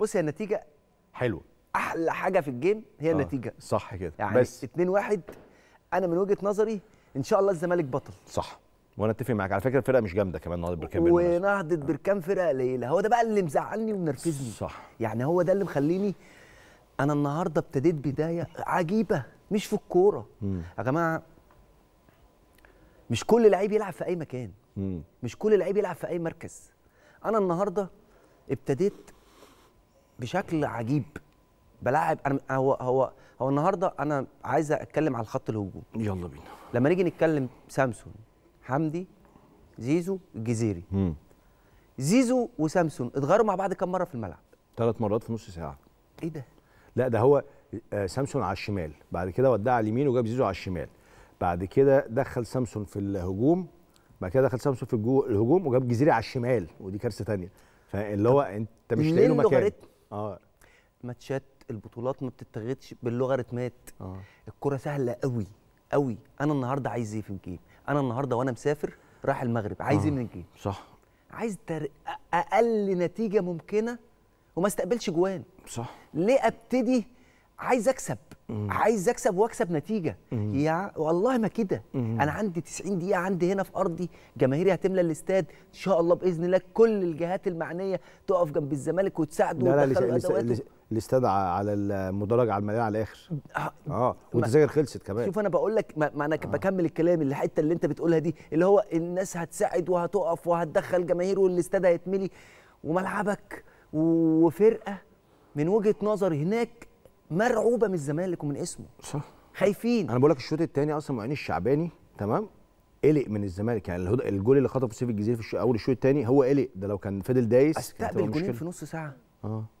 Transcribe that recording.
بص هي النتيجه حلوه احلى حاجه في الجيم هي آه، النتيجه صح كده يعني بس 2 1 انا من وجهه نظري ان شاء الله الزمالك بطل صح وانا اتفق معاك على فكره الفرقه مش جامده كمان نهضه بركان ونهضه آه. بركان فرقه قليله هو ده بقى اللي مزعلني ومنرفزني صح يعني هو ده اللي مخليني انا النهارده ابتديت بدايه عجيبه مش في الكوره يا جماعه مش كل لعيب يلعب في اي مكان مم. مش كل لعيب يلعب في اي مركز انا النهارده ابتديت بشكل عجيب بلاعب انا هو هو هو النهارده انا عايز اتكلم على الخط الهجوم يلا بينا لما نيجي نتكلم سامسون حمدي زيزو الجزيري مم. زيزو وسامسون اتغيروا مع بعض كم مره في الملعب ثلاث مرات في نص ساعه ايه ده لا ده هو آه، سامسون على الشمال بعد كده ودع على اليمين وجاب زيزو على الشمال بعد كده دخل سامسون في الهجوم بعد كده دخل سامسون في الهجوم وجاب جزيري على الشمال ودي كارثه ثانيه فاللي هو انت مش لاقي له مكان اه ماتشات البطولات ما بتتاخدش باللغه رتمات آه. الكره سهله قوي قوي انا النهارده عايز ايه في الجيم انا النهارده وانا مسافر رايح المغرب عايز ايه آه. من الجيم صح عايز تر... اقل نتيجه ممكنه وما استقبلش جوان صح ليه ابتدي عايز اكسب مم. عايز اكسب واكسب نتيجه مم. يا والله ما كده انا عندي 90 دقيقه عندي هنا في ارضي جماهيري هتملى الاستاد ان شاء الله باذن الله كل الجهات المعنيه تقف جنب الزمالك وتساعده لا لا الاستاد على المدرج على الملاعب على الاخر اه, آه. والتذاكر خلصت كمان شوف انا بقول لك ما, ما انا آه. بكمل الكلام الحته اللي انت بتقولها دي اللي هو الناس هتساعد وهتقف وهتدخل جماهير والاستاد هيتملي وملعبك وفرقه من وجهه نظري هناك مرعوبه من الزمالك ومن اسمه صح خايفين انا بقول لك الشوط الثاني اصلا معين الشعباني تمام قلق من الزمالك يعني الجول اللي خطفه سيف الجزيري في اول الشوط الثاني هو قلق ده لو كان فضل دايس استقبل جولين في نص ساعه اه